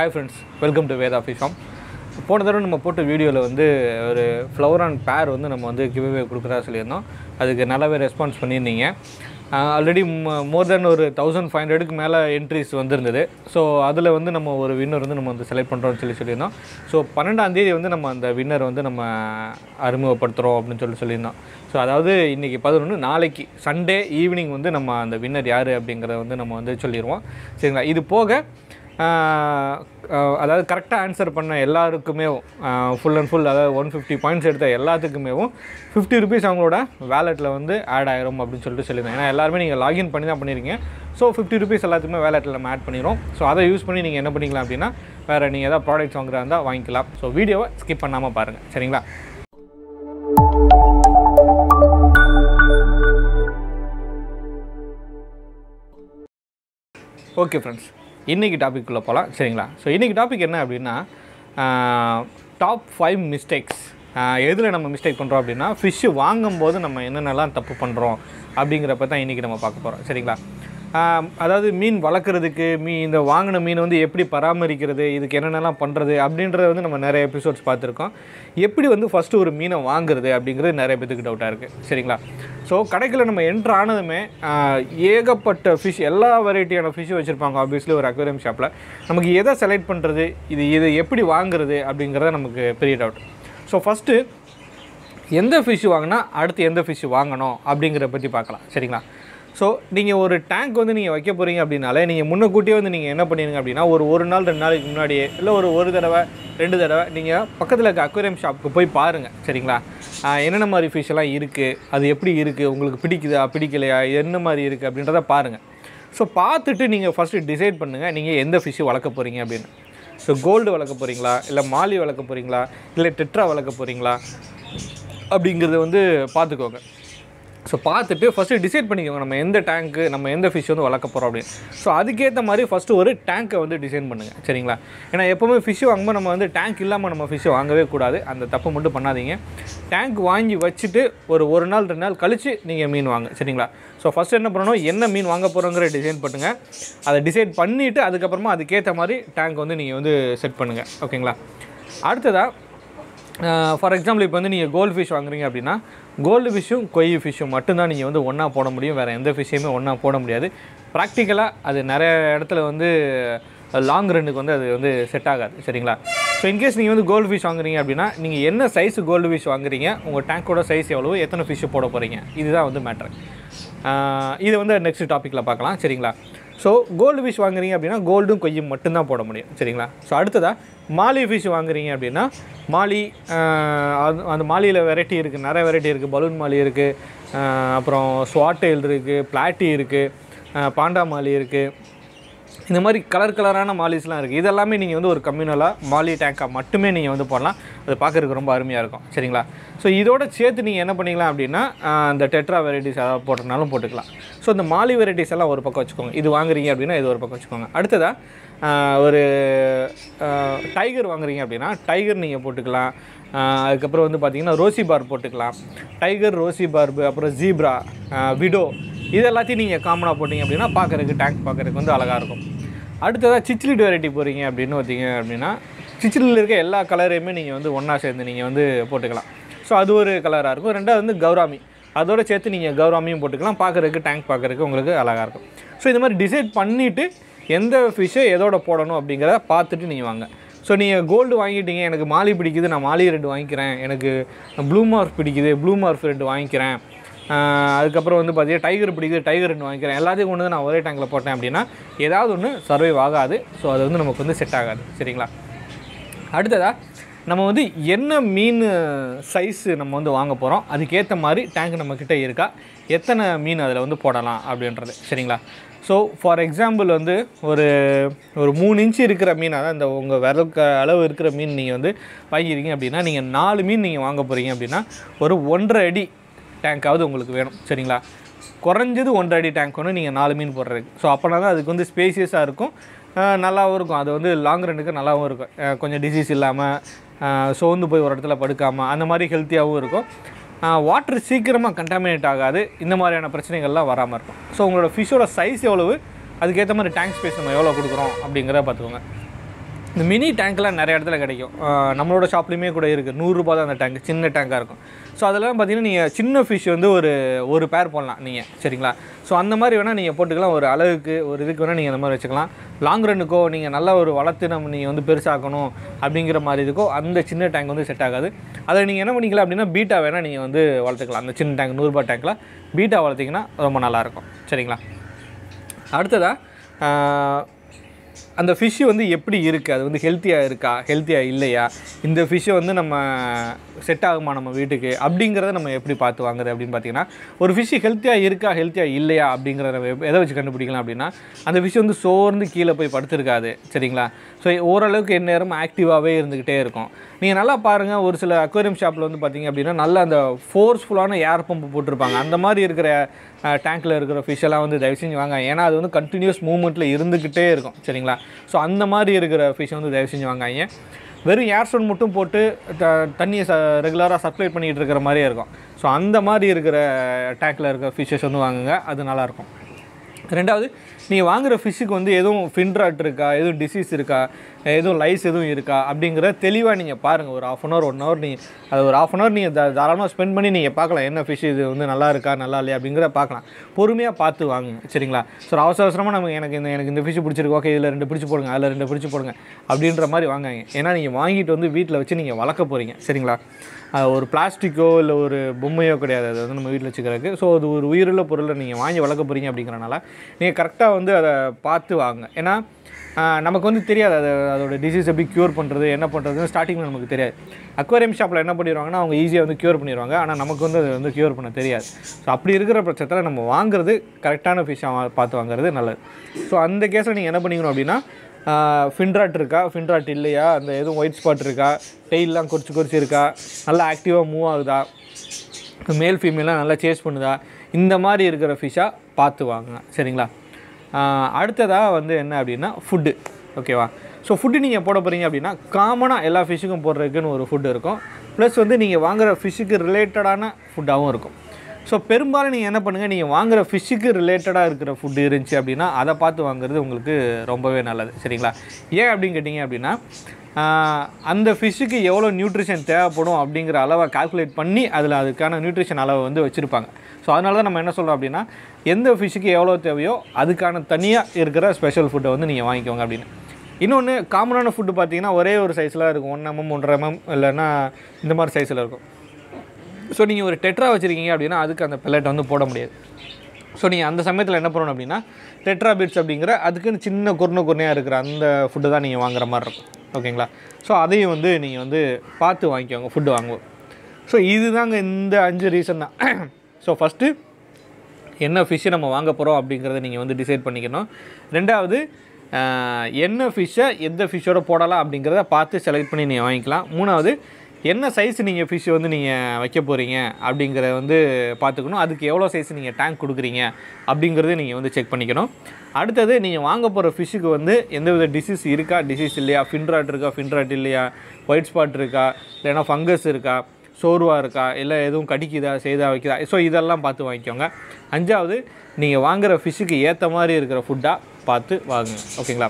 hi friends welcome to Veda fish home போன தடவை நம்ம போட்ட வீடியோவில் வந்து ஒரு ஃப்ளவர் அண்ட் பேர் வந்து நம்ம வந்து கிவ்வே கொடுக்குறதா சொல்லியிருந்தோம் அதுக்கு நல்லாவே ரெஸ்பான்ஸ் பண்ணியிருந்தீங்க ஆல்ரெடி மோர் தென் ஒரு தௌசண்ட் ஃபைவ் ஹண்ட்ரடுக்கு மேலே என்ட்ரிஸ் வந்துருந்தது ஸோ அதில் வந்து நம்ம ஒரு வின்னர் வந்து நம்ம வந்து செலக்ட் பண்ணுறோம்னு சொல்லி சொல்லியிருந்தோம் ஸோ பன்னெண்டாந்தேதி வந்து நம்ம அந்த வின்னர் வந்து நம்ம அறிமுகப்படுத்துகிறோம் அப்படின்னு சொல்லி சொல்லியிருந்தோம் ஸோ அதாவது இன்றைக்கி பதினொன்று நாளைக்கு சண்டே ஈவினிங் வந்து நம்ம அந்த வின்னர் யார் அப்படிங்கிறத வந்து நம்ம வந்து சொல்லிடுவோம் சரிங்களா இது போக அதாவது கரெக்டாக ஆன்சர் பண்ண எல்லாருக்குமே ஃபுல் அண்ட் ஃபுல் அதாவது ஒன் ஃபிஃப்டி பாயிண்ட்ஸ் எடுத்த எல்லாத்துக்குமேவும் ஃபிஃப்டி ருபீஸ் அவங்களோட வேலெட்டில் வந்து ஆட் ஆகிரும் அப்படின்னு சொல்லிட்டு சொல்லியிருந்தேன் ஏன்னா எல்லாருமே நீங்கள் லாகின் பண்ணி தான் பண்ணியிருக்கீங்க ஸோ ஃபிஃப்டி ருபீஸ் எல்லாத்துக்குமே வேலெட்டில் நம்ம ஆட் பண்ணிடுறோம் ஸோ அதை யூஸ் பண்ணி நீங்கள் என்ன பண்ணிக்கலாம் அப்படின்னா வேறு நீங்கள் எதாவது ப்ராடக்ட்ஸ் வாங்குறா இருந்தால் வாங்கிக்கலாம் ஸோ வீடியோவை ஸ்கிப் பண்ணாமல் பாருங்கள் சரிங்களா ஓகே ஃப்ரெண்ட்ஸ் இன்றைக்கி டாப்பிக்குள்ளே போகலாம் சரிங்களா ஸோ இன்றைக்கி டாபிக் என்ன அப்படின்னா டாப் ஃபைவ் மிஸ்டேக்ஸ் எதில் நம்ம மிஸ்டேக் பண்ணுறோம் அப்படின்னா ஃபிஷ்ஷு வாங்கும்போது நம்ம என்னென்னலாம் தப்பு பண்ணுறோம் அப்படிங்கிறப்ப தான் இன்றைக்கி நம்ம பார்க்க போகிறோம் சரிங்களா அதாவது மீன் வளர்க்குறதுக்கு மீ இந்த வாங்கின மீன் வந்து எப்படி பராமரிக்கிறது இதுக்கு என்னென்னலாம் பண்ணுறது அப்படின்றத வந்து நம்ம நிறைய எபிசோட்ஸ் பார்த்துருக்கோம் எப்படி வந்து ஃபஸ்ட்டு ஒரு மீனை வாங்குறது அப்படிங்கிறது நிறைய பேத்துக்கு டவுட்டாக இருக்குது சரிங்களா ஸோ கடைக்கில் நம்ம என்ட்ரு ஆனதுமே ஏகப்பட்ட ஃபிஷ் எல்லா வெரைட்டியான ஃபிஷ்ஷும் வச்சுருப்பாங்க ஆப்வியஸ்லி ஒரு அக்வேரியம் ஷாப்பில் நமக்கு எதை செலக்ட் பண்ணுறது இது இது எப்படி வாங்குறது அப்படிங்கிறத நமக்கு பெரிய டவுட் ஸோ ஃபஸ்ட்டு எந்த ஃபிஷ் வாங்கினா அடுத்து எந்த ஃபிஷ் வாங்கணும் அப்படிங்கிறத பற்றி பார்க்கலாம் சரிங்களா ஸோ நீங்கள் ஒரு டேங்க் வந்து நீங்கள் வைக்க போகிறீங்க அப்படின்னாலே நீங்கள் முன்னக்கூட்டியே வந்து நீங்கள் என்ன பண்ணிடுங்க அப்படின்னா ஒரு ஒரு நாள் ரெண்டு நாளைக்கு முன்னாடியே இல்லை ஒரு ஒரு தடவை ரெண்டு தடவை நீங்கள் பக்கத்தில் இருக்க அக்வேரியம் ஷாப்புக்கு போய் பாருங்கள் சரிங்களா என்னென்ன மாதிரி ஃபிஷ் எல்லாம் இருக்குது அது எப்படி இருக்குது உங்களுக்கு பிடிக்குதா பிடிக்கலையா என்ன மாதிரி இருக்குது அப்படின்றத பாருங்கள் ஸோ பார்த்துட்டு நீங்கள் ஃபஸ்ட்டு டிசைட் பண்ணுங்கள் நீங்கள் எந்த ஃபிஷ்ஷு வளர்க்க போகிறீங்க அப்படின்னு ஸோ கோல்டு வளர்க்க போகிறீங்களா இல்லை மாலி வளர்க்க போகிறீங்களா இல்லை டெட்ரா வளர்க்க போகிறீங்களா அப்படிங்கிறத வந்து பார்த்துக்கோங்க ஸோ பார்த்துட்டு ஃபஸ்ட்டு டிசைட் பண்ணிக்கோங்க நம்ம எந்த டேங்க்கு நம்ம எந்த ஃபிஷ் வந்து வளர்க்க போகிறோம் அப்படின்னு ஸோ அதுக்கேற்ற மாதிரி ஃபஸ்ட்டு ஒரு டேங்க்கை வந்து டிசைன் பண்ணுங்கள் சரிங்களா ஏன்னா எப்போவுமே ஃபிஷ்ஷு வாங்கும்போது நம்ம வந்து டேங்க் இல்லாமல் நம்ம ஃபிஷ் வாங்கவே கூடாது அந்த தப்பு மட்டும் பண்ணாதீங்க டேங்க் வாங்கி வச்சுட்டு ஒரு ஒரு நாள் ரெண்டு நாள் கழித்து நீங்கள் மீன் வாங்க சரிங்களா ஸோ ஃபஸ்ட்டு என்ன பண்ணணும் என்ன மீன் வாங்க போகிறோங்கிற டிசைன் பண்ணுங்கள் அதை டிசைட் பண்ணிவிட்டு அதுக்கப்புறமா அதுக்கேற்ற மாதிரி டேங்க் வந்து நீங்கள் வந்து செட் பண்ணுங்கள் ஓகேங்களா அடுத்ததாக ஃபார் எக்ஸாம்பிள் இப்போ வந்து நீங்கள் கோல்டு ஃபிஷ் வாங்குறீங்க அப்படின்னா கோல்டு ஃபிஷ்ஷும் கொய் ஃபிஷ்ஷும் மட்டும்தான் நீங்கள் வந்து ஒன்றா போட முடியும் வேறு எந்த ஃபிஷ்ஷையுமே ஒன்றா போட முடியாது ப்ராக்டிக்கலாக அது நிறைய இடத்துல வந்து லாங் ரன்னுக்கு வந்து அது வந்து செட் ஆகாது சரிங்களா ஸோ இன்கேஸ் நீங்கள் வந்து கோல்டு ஃபிஷ் வாங்குறீங்க அப்படின்னா நீங்கள் என்ன சைஸ் கோல்டு ஃபிஷ் வாங்குறீங்க உங்கள் டேங்கோட சைஸ் எவ்வளவு எத்தனை ஃபிஷ்ஷு போட போகிறீங்க இதுதான் வந்து மேட்ரு இதை வந்து நெக்ஸ்ட் டாப்பிக்கில் பார்க்கலாம் சரிங்களா ஸோ கோல்டு ஃபிஷ் வாங்குறீங்க அப்படின்னா கோல்டும் கொய்யும் மட்டும்தான் போட முடியும் சரிங்களா ஸோ அடுத்ததாக மாலி ஃபிஷ் வாங்குறீங்க அப்படின்னா மாலி அந்த மாலியில் வெரைட்டி இருக்குது நிறைய வெரைட்டி இருக்குது பலூன் மாலி இருக்குது அப்புறம் ஸ்வாட்டெயில் இருக்குது பிளாட்டி இருக்குது பாண்டா மாலி இருக்குது இந்த மாதிரி கலர் கலரான மாலிஸ்லாம் இருக்குது இதெல்லாமே நீங்கள் வந்து ஒரு கம்யூனலாக மாலி டேங்காக மட்டுமே நீங்கள் வந்து போடலாம் அது பார்க்குறதுக்கு ரொம்ப அருமையாக இருக்கும் சரிங்களா ஸோ இதோட சேர்த்து நீங்கள் என்ன பண்ணிக்கலாம் அப்படின்னா அந்த டெட்ரா வெரைட்டிஸ் எதாவது போட்டுருந்தாலும் போட்டுக்கலாம் ஸோ இந்த மாலி வெரைட்டிஸ் எல்லாம் ஒரு பக்கம் வச்சுக்கோங்க இது வாங்குறீங்க அப்படின்னா இது ஒரு பக்கம் வச்சுக்கோங்க அடுத்ததாக ஒரு டைகர் வாங்குறீங்க அப்படின்னா டைகர் நீங்கள் போட்டுக்கலாம் அதுக்கப்புறம் வந்து பார்த்தீங்கன்னா ரோசி பார் போட்டுக்கலாம் டைகர் ரோசி பார்பு அப்புறம் ஜீப்ரா விடோ இது எல்லாத்தையும் நீங்கள் காமனாக போட்டிங்க அப்படின்னா பார்க்குறதுக்கு டேங்க் பார்க்குறதுக்கு வந்து அழகாக இருக்கும் அடுத்ததாக சிச்சிலிட் வெரைட்டி போகிறீங்க அப்படின்னு பார்த்தீங்க அப்படின்னா சிச்சிலில் இருக்க எல்லா கலரையுமே நீங்கள் வந்து ஒன்றா சேர்ந்து நீங்கள் வந்து போட்டுக்கலாம் ஸோ அது ஒரு கலராக இருக்கும் ரெண்டாவது வந்து கௌராமி அதோடு சேர்த்து நீங்கள் கௌராமியும் போட்டுக்கலாம் பார்க்குறதுக்கு டேங்க் பார்க்குறதுக்கு உங்களுக்கு அழகாக இருக்கும் ஸோ இந்த மாதிரி டிசைட் பண்ணிவிட்டு எந்த ஃபிஷ்ஷை எதோட போடணும் அப்படிங்கிறத பார்த்துட்டு நீங்கள் வாங்க ஸோ நீங்கள் கோல்டு வாங்கிட்டீங்க எனக்கு மாலி பிடிக்குது நான் மாலி ரெண்டு வாங்கிக்கிறேன் எனக்கு ப்ளூ மார்ஃப் பிடிக்குது ப்ளூ மார்ஃப் வாங்கிக்கிறேன் அதுக்கப்புறம் வந்து பார்த்தீங்கன்னா டைகர் பிடிக்குது டைகர் ரெண்டு வாங்கிக்கிறேன் எல்லாத்தையும் கொண்டு வந்து நான் ஒரே டேங்கில் போட்டேன் அப்படின்னா ஏதாவது ஒன்று சர்வைவ் ஆகாது ஸோ அது வந்து நமக்கு வந்து செட் ஆகாது சரிங்களா அடுத்ததாக நம்ம வந்து என்ன மீன் சைஸு நம்ம வந்து வாங்க போகிறோம் அதுக்கேற்ற மாதிரி டேங்க் நம்மக்கிட்ட இருக்கா எத்தனை மீன் அதில் வந்து போடலாம் அப்படின்றது சரிங்களா ஸோ ஃபார் எக்ஸாம்பிள் வந்து ஒரு ஒரு மூணு இன்ச்சு இருக்கிற மீன் அதான் இந்த உங்கள் விரலுக்கு அளவு இருக்கிற மீன் நீங்கள் வந்து வாங்கிக்கிறீங்க அப்படின்னா நீங்கள் நாலு மீன் நீங்கள் வாங்க போகிறீங்க அப்படின்னா ஒரு ஒன்றரை அடி டேங்காவது உங்களுக்கு வேணும் சரிங்களா குறைஞ்சது ஒன்றரை அடி டேங்க் ஒன்று நீங்கள் நாலு மீன் போடுறதுக்கு ஸோ அப்போனா தான் அதுக்கு வந்து ஸ்பேசியஸாக இருக்கும் நல்லாவும் இருக்கும் அது வந்து லாங் ரன்னுக்கு நல்லாவும் இருக்கும் கொஞ்சம் டிசீஸ் இல்லாமல் சோர்ந்து போய் ஒரு இடத்துல படுக்காமல் அந்த மாதிரி ஹெல்த்தியாகவும் இருக்கும் வாட்டர் சீக்கிரமாக கண்டாமினேட் ஆகாது இந்த மாதிரியான பிரச்சனைகள்லாம் வராமல் இருக்கும் ஸோ உங்களோட ஃபிஷ்ஷோட சைஸ் எவ்வளவு அதுக்கேற்ற மாதிரி டேங்க் ஸ்பேஸ் நம்ம எவ்வளோ கொடுக்குறோம் அப்படிங்கிறத பார்த்துக்கோங்க இந்த மினி டேங்க்லாம் நிறைய இடத்துல கிடைக்கும் நம்மளோட ஷாப்லேயுமே கூட இருக்குது நூறுரூபா தான் அந்த டேங்க் சின்ன டேங்காக இருக்கும் ஸோ அதெல்லாம் பார்த்தீங்கன்னா நீங்கள் சின்ன ஃபிஷ் வந்து ஒரு ஒரு பேர் போடலாம் நீங்கள் சரிங்களா ஸோ அந்த மாதிரி வேணால் நீங்கள் போட்டுக்கலாம் ஒரு அளவுக்கு ஒரு இதுக்கு வேணால் நீங்கள் அந்த மாதிரி வச்சுக்கலாம் லாங் ரன்னுக்கோ நீங்கள் நல்லா ஒரு வளர்த்து நம்ம நீங்கள் வந்து பெருசாக்கணும் அப்படிங்கிற மாதிரி இதுக்கோ அந்த சின்ன டேங்க் வந்து செட் ஆகாது அதை நீங்கள் என்ன பண்ணிக்கலாம் அப்படின்னா பீட்டா வேணால் நீங்கள் வந்து வளர்த்துக்கலாம் அந்த சின்ன டேங்க் நூறுரூபா டேங்க்கில் பீட்டா வளர்த்திங்கன்னா ரொம்ப நல்லாயிருக்கும் சரிங்களா அடுத்ததாக அந்த ஃபிஷ்ஷு வந்து எப்படி இருக்குது அது வந்து ஹெல்த்தியாக இருக்கா ஹெல்த்தியாக இல்லையா இந்த ஃபிஷ்ஷை வந்து நம்ம செட் ஆகுமா நம்ம வீட்டுக்கு அப்படிங்கிறத நம்ம எப்படி பார்த்து வாங்குறது அப்படின்னு பார்த்தீங்கன்னா ஒரு ஃபிஷ்ஷு ஹெல்த்தியாக இருக்கா ஹெல்த்தியாக இல்லையா அப்படிங்கிறத நம்ம எதை வச்சு கண்டுபிடிக்கலாம் அப்படின்னா அந்த ஃபிஷ் வந்து சோர்ந்து கீழே போய் படுத்துருக்காது சரிங்களா ஸோ ஓரளவுக்கு நேரம் ஆக்டிவாகவே இருந்துக்கிட்டே இருக்கும் நீங்கள் நல்லா பாருங்கள் ஒரு சில அக்வேரியம் ஷாப்பில் வந்து பார்த்திங்க அப்படின்னா நல்லா அந்த ஃபோர்ஸ்ஃபுல்லான ஏர் பம்பு போட்டிருப்பாங்க அந்த மாதிரி இருக்கிற டேங்க்கில் இருக்கிற ஃபிஷ்ஷெல்லாம் வந்து தயவு செஞ்சு வாங்க ஏன்னா அது வந்து கண்டினியூஸ் மூவ்மெண்ட்டில் இருந்துக்கிட்டே இருக்கும் சரிங்களா ஸோ அந்த மாதிரி இருக்கிற ஃபிஷ் வந்து தயவு செஞ்சு வாங்காங்க வெறும் ஏர் ஸ்டோன் மட்டும் போட்டு த தண்ணியை ச ரெகுலராக சப்ளை பண்ணிகிட்டு இருக்கிற மாதிரியே இருக்கும் ஸோ அந்த மாதிரி இருக்கிற டேக்கில் இருக்கிற ஃபிஷ்ஷஸ் வந்து வாங்குங்க அது நல்லாயிருக்கும் ரெண்டாவது நீங்கள் வாங்குகிற ஃபிஷ்ஷுக்கு வந்து எதுவும் ஃபின்ட்ராட் இருக்கா எதுவும் டிசீஸ் இருக்கா எதுவும் லைஸ் எதுவும் இருக்கா அப்படிங்கிற தெளிவாக நீங்கள் பாருங்கள் ஒரு half an hour one hour நீ அது ஒரு ஆஃப் அன் ஹவர் நீங்கள் தாராளமாக ஸ்பெண்ட் பண்ணி நீங்கள் பார்க்கலாம் என்ன ஃபிஷ் இது வந்து நல்லா இருக்கா நல்லா இல்லையா அப்படிங்கிறத பார்க்கலாம் பொறுமையாக பார்த்து வாங்குங்க சரிங்களா ஸோ அவசர அவசரமாக நமக்கு எனக்கு இந்த எனக்கு இந்த ஃபிஷ் பிடிச்சிருக்கு ஓகே இதில் ரெண்டு பிடிச்சி போடுங்க அதில் ரெண்டு பிடிச்சி போடுங்க அப்படின்ற மாதிரி வாங்காங்க ஏன்னா நீங்கள் வாங்கிட்டு வந்து வீட்டில் வச்சு நீங்கள் வளர்க்க போகிறீங்க சரிங்களா ஒரு பிளாஸ்டிக்கோ இல்லை ஒரு பொம்மையோ கிடையாது அது வந்து நம்ம வீட்டில் வச்சுக்கிறதுக்கு ஸோ அது ஒரு உயிருள்ள பொருளை நீங்கள் வாங்கி வளர்க்க போகிறீங்க அப்படிங்கிறனால நீங்கள் கரெக்டாக வந்து அதை பார்த்து வாங்க ஏன்னா நமக்கு வந்து தெரியாது அது அதோட டிசீஸ் எப்படி க்யூர் பண்ணுறது என்ன பண்ணுறதுன்னு ஸ்டார்டிங்கில் நமக்கு தெரியாது அக்வேரியம் ஷாப்பில் என்ன பண்ணிடுவாங்கன்னா அவங்க ஈஸியாக வந்து க்யூர் பண்ணிடுவாங்க ஆனால் நமக்கு வந்து அதை வந்து க்யூர் பண்ண தெரியாது ஸோ அப்படி இருக்கிற பட்சத்தில் நம்ம வாங்குறது கரெக்டான ஃபிஷ்ஷாக பார்த்து வாங்குறது நல்லது ஸோ அந்த கேஸில் நீங்கள் என்ன பண்ணிக்கணும் அப்படின்னா ஃபின்ட்ராட் இருக்கா ஃபின்ட்ராட் இல்லையா அந்த எதுவும் ஒயிட் ஸ்பாட் இருக்கா டெய்லாம் குறிச்சி குறிச்சி இருக்கா நல்லா ஆக்டிவாக மூவ் ஆகுதா மேல் ஃபீமேலாம் நல்லா சேஸ் பண்ணுதா இந்த மாதிரி இருக்கிற ஃபிஷ்ஷாக பார்த்து வாங்க சரிங்களா அடுத்ததாக வந்து என்ன அப்படின்னா ஃபுட்டு ஓகேவா ஸோ ஃபுட்டு நீங்கள் போட போகிறீங்க அப்படின்னா காமனாக எல்லா ஃபிஷ்ஷுக்கும் போடுறதுக்குன்னு ஒரு ஃபுட்டு இருக்கும் ப்ளஸ் வந்து நீங்கள் வாங்குகிற ஃபிஷ்ஷுக்கு ரிலேட்டடான ஃபுட்டாகவும் இருக்கும் ஸோ பெரும்பாலும் நீங்கள் என்ன பண்ணுங்கள் நீங்கள் வாங்குகிற ஃபிஷ்ஷுக்கு ரிலேட்டடாக இருக்கிற ஃபுட்டு இருந்துச்சு அப்படின்னா அதை பார்த்து வாங்குறது உங்களுக்கு ரொம்பவே நல்லது சரிங்களா ஏன் அப்படின்னு கேட்டிங்க அப்படின்னா அந்த ஃபிஷ்ஷுக்கு எவ்வளோ நியூட்ரிஷன் தேவைப்படும் அப்படிங்கிற அளவை கால்குலேட் பண்ணி அதில் அதுக்கான நியூட்ரிஷன் அளவை வந்து வச்சுருப்பாங்க ஸோ அதனால தான் நம்ம என்ன சொல்கிறோம் அப்படின்னா எந்த ஃபிஷ்ஷுக்கு எவ்வளோ தேவையோ அதுக்கான தனியாக இருக்கிற ஸ்பெஷல் ஃபுட்டை வந்து நீங்கள் வாங்கிக்கோங்க அப்படின்னு இன்னொன்று காமனான ஃபுட்டு பார்த்தீங்கன்னா ஒரே ஒரு சைஸில் இருக்கும் ஒன் எம்எம் ஒன்றரை எம்எம் இல்லைன்னா இந்த மாதிரி சைஸில் இருக்கும் ஸோ நீங்கள் ஒரு டெட்ரா வச்சுருக்கீங்க அப்படின்னா அதுக்கு அந்த பெல்லட் வந்து போட முடியாது ஸோ நீங்கள் அந்த சமயத்தில் என்ன பண்ணணும் அப்படின்னா டெட்ரா பிட்ஸ் அப்படிங்கிற அதுக்குன்னு சின்ன குறுன குறுனையாக இருக்கிற அந்த ஃபுட்டு தான் நீங்கள் வாங்குற மாதிரி இருக்கும் ஓகேங்களா ஸோ அதையும் வந்து நீங்கள் வந்து பார்த்து வாங்கிக்கோங்க ஃபுட்டு வாங்குவோம் ஸோ இதுதாங்க இந்த அஞ்சு ரீசன் தான் ஸோ ஃபஸ்ட்டு என்ன ஃபிஷ்ஷை நம்ம வாங்க போகிறோம் அப்படிங்கிறத நீங்கள் வந்து டிசைட் பண்ணிக்கணும் ரெண்டாவது என்ன ஃபிஷ்ஷை எந்த ஃபிஷ்ஷோட போடலாம் அப்படிங்கிறத பார்த்து செலக்ட் பண்ணி நீங்கள் வாங்கிக்கலாம் மூணாவது என்ன சைஸ் நீங்கள் ஃபிஷ்ஷை வந்து நீங்கள் வைக்க போகிறீங்க அப்படிங்கிறத வந்து பார்த்துக்கணும் அதுக்கு எவ்வளோ சைஸ் நீங்கள் டேங்க் கொடுக்குறீங்க அப்படிங்கிறத நீங்கள் வந்து செக் பண்ணிக்கணும் அடுத்தது நீங்கள் வாங்க போகிற ஃபிஷ்ஷுக்கு வந்து எந்தவித டிசீஸ் இருக்கா டிசீஸ் இல்லையா ஃபின்ராட் இருக்கா ஃபின்ராட் இல்லையா ஒயிட் ஸ்பாட் இருக்கா இல்லைன்னா ஃபங்கஸ் இருக்கா சோர்வாக இருக்கா இல்லை எதுவும் கடிக்குதா செய்தா வைக்குதா ஸோ இதெல்லாம் பார்த்து வாங்கிக்கோங்க அஞ்சாவது நீங்கள் வாங்குகிற ஃபிஷ்ஷுக்கு ஏற்ற மாதிரி இருக்கிற ஃபுட்டாக பார்த்து வாங்குங்க ஓகேங்களா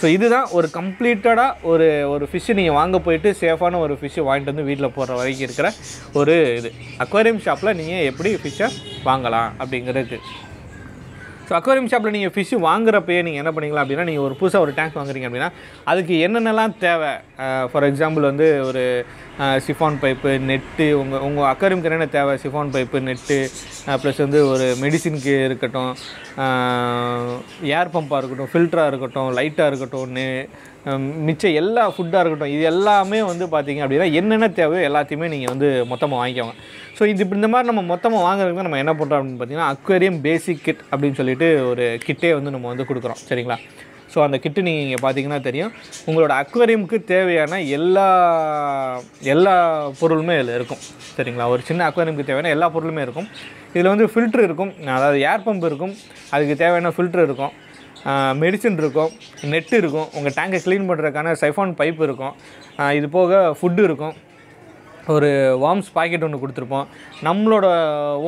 ஸோ இதுதான் ஒரு கம்ப்ளீட்டடாக ஒரு ஒரு ஃபிஷ்ஷு நீங்கள் வாங்க போயிட்டு சேஃபான ஒரு ஃபிஷ்ஷு வாங்கிட்டு வந்து வீட்டில் போடுற வரைக்கும் இருக்கிற ஒரு இது அக்வாரியம் ஷாப்பில் நீங்கள் எப்படி ஃபிஷ்ஷை வாங்கலாம் அப்படிங்கிறது ஸோ அக்வாரியம் ஷாப்பில் நீங்கள் ஃபிஷ் வாங்குறப்பயே நீங்கள் என்ன பண்ணிக்கலாம் அப்படின்னா நீங்கள் ஒரு புதுசாக ஒரு டேங்க் வாங்குறீங்க அப்படின்னா அதுக்கு என்னென்னலாம் தேவை ஃபார் எக்ஸாம்பிள் வந்து ஒரு சிஃபான் பைப்பு நெட்டு உங்கள் உங்கள் அக்வாரியம்க்கு என்னென்ன தேவை சிஃபான் பைப்பு நெட்டு ப்ளஸ் வந்து ஒரு மெடிசின்க்கு இருக்கட்டும் ஏர் பம்பாக இருக்கட்டும் ஃபில்டராக இருக்கட்டும் லைட்டாக இருக்கட்டும் ஒன்று மிச்சம் எல்லா ஃபுட்டாக இருக்கட்டும் இது எல்லாமே வந்து பார்த்திங்க அப்படின்னா என்னென்ன தேவையோ எல்லாத்தையுமே நீங்கள் வந்து மொத்தமாக வாங்கிக்கோங்க ஸோ இது இந்த மாதிரி நம்ம மொத்தமாக வாங்குறதுக்கு நம்ம என்ன பண்ணுறோம் அப்படின்னு பார்த்தீங்கன்னா அக்வேரியம் பேசிக் கிட் அப்படின்னு சொல்லிட்டு ஒரு கிட்டே வந்து நம்ம வந்து கொடுக்குறோம் சரிங்களா ஸோ அந்த கிட்டு நீங்கள் இங்கே பார்த்தீங்கன்னா தெரியும் உங்களோட அக்வேரியமுக்கு தேவையான எல்லா எல்லா பொருளுமே இதில் இருக்கும் சரிங்களா ஒரு சின்ன அக்வேரியமுக்கு தேவையான எல்லா பொருளுமே இருக்கும் இதில் வந்து ஃபில்ட்ரு இருக்கும் அதாவது ஏர் பம்ப் இருக்கும் அதுக்கு தேவையான ஃபில்ட்ரு இருக்கும் மெடிசின் இருக்கும் நெட்டு இருக்கும் உங்கள் டேங்கை க்ளீன் பண்ணுறதுக்கான சைஃபான் பைப் இருக்கும் இது போக ஃபுட்டு இருக்கும் ஒரு வார்ம்ஸ் பாக்கெட் ஒன்று கொடுத்துருப்போம் நம்மளோட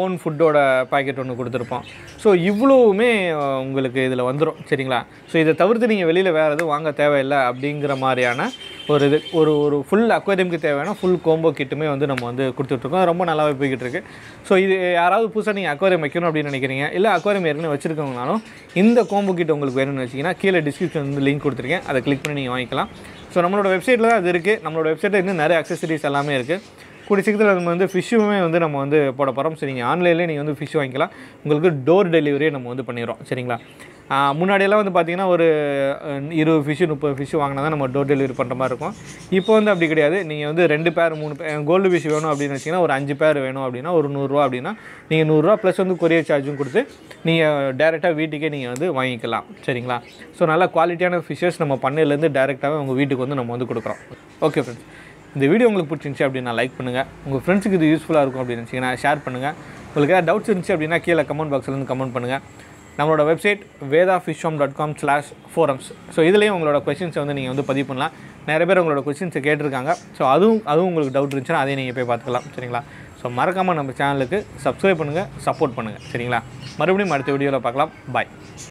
ஓன் ஃபுட்டோட பாக்கெட் ஒன்று கொடுத்துருப்போம் ஸோ இவ்வளோவுமே உங்களுக்கு இதில் வந்துடும் சரிங்களா ஸோ இதை தவிர்த்து நீங்கள் வெளியில் வேறு எதுவும் வாங்க தேவையில்லை அப்படிங்கிற மாதிரியான ஒரு இது ஒரு ஒரு ஃபுல் அக்வேரியமுக்கு தேவையான ஃபுல் கோம்போ கிட்டுமே வந்து நம்ம வந்து கொடுத்துட்ருக்கோம் ரொம்ப நல்லாவே போய்கிட்டு இருக்குது ஸோ இது யாராவது புதுசாக நீங்கள் அக்வேரியம் வைக்கணும் அப்படின்னு நினைக்கிறீங்க இல்லை அக்வேரியம் ஏற்கனவே வச்சுருக்கவங்களாலும் இந்த கோம்போ கிட் உங்களுக்கு வேணும்னு வச்சிங்கன்னா கீழே டிஸ்கிரிப்ஷன் வந்து லிங்க் கொடுத்துருக்கேன் அதை கிளிக் பண்ணி நீங்கள் வாங்கிக்கலாம் ஸோ நம்மளோட வெப்சைட்டில் தான் அது இருக்குது நம்மளோட வெப்சைட்டில் இன்னும் நிறைய அக்சசரிஸ் எல்லாமே இருக்குது கூடிய சீக்கிரத்தில் நம்ம வந்து ஃபிஷ்ஷுமே வந்து நம்ம வந்து போட போகிறோம் சரி நீங்கள் ஆன்லைன்லேயே நீங்கள் வந்து ஃபிஷ் வாங்கிக்கலாம் உங்களுக்கு டோர் டெலிவரியே நம்ம வந்து பண்ணிடுறோம் சரிங்களா முன்னாடியெல்லாம் வந்து பார்த்திங்கன்னா ஒரு இருபது ஃபிஷ்ஷு முப்பது ஃபிஷ்ஷு வாங்கினா தான் நம்ம டோர் டெலிவரி பண்ணுற மாதிரி இருக்கும் இப்போ வந்து அப்படி கிடையாது நீங்கள் வந்து ரெண்டு பேர் மூணு பேர் கோல்டு ஃபிஷ் வேணும் அப்படின்னு வச்சிங்கன்னா ஒரு அஞ்சு பேர் வேணும் அப்படின்னா ஒரு நூறுரூவா அப்படின்னா நீங்கள் நூறுரூவா ப்ளஸ் வந்து கொரியர் சார்ஜும் கொடுத்து நீங்கள் டேரெக்டாக வீட்டுக்கே நீங்கள் வந்து வாங்கிக்கலாம் சரிங்களா ஸோ நல்லா குவாலிட்டியான ஃபிஷ்ஷஸ் நம்ம பண்ணையிலேருந்து டேரெக்டாகவே உங்கள் வீட்டுக்கு வந்து நம்ம வந்து கொடுக்குறோம் ஓகே ஃப்ரெண்ட்ஸ் இந்த வீடியோ உங்களுக்கு பிடிச்சிருந்துச்சி அப்படின்னா லைக் பண்ணுங்கள் உங்கள் ஃப்ரெண்ட்ஸுக்கு இது யூஸ்ஃபுல்லாக இருக்கும் அப்படின்னு வச்சிங்கன்னா ஷேர் பண்ணுங்கள் உங்களுக்கு ஏதாவது டவுட்ஸ் இருந்துச்சு அப்படின்னா கீழே கமெண்ட் பாக்ஸ்லேருந்து கமெண்ட் பண்ணுங்கள் நம்மளோட website Veda home dot com slash forums so இதுலேயும் உங்களோட கொஸ்டின்ஸை வந்து நீங்கள் வந்து பதிவு பண்ணலாம் நிறைய பேர் உங்களோட கொஸ்டின்ஸை கேட்டிருக்காங்க ஸோ அதுவும் அதுவும் உங்களுக்கு டவுட் இருந்துச்சுன்னா அதையும் நீங்கள் போய் பார்த்துக்கலாம் சரிங்களா ஸோ மறக்காமல் நம்ம சேனலுக்கு சப்ஸ்கிரைப் பண்ணுங்கள் சப்போர்ட் பண்ணுங்கள் சரிங்களா மறுபடியும் அடுத்த வீடியோவில் பார்க்கலாம் பாய்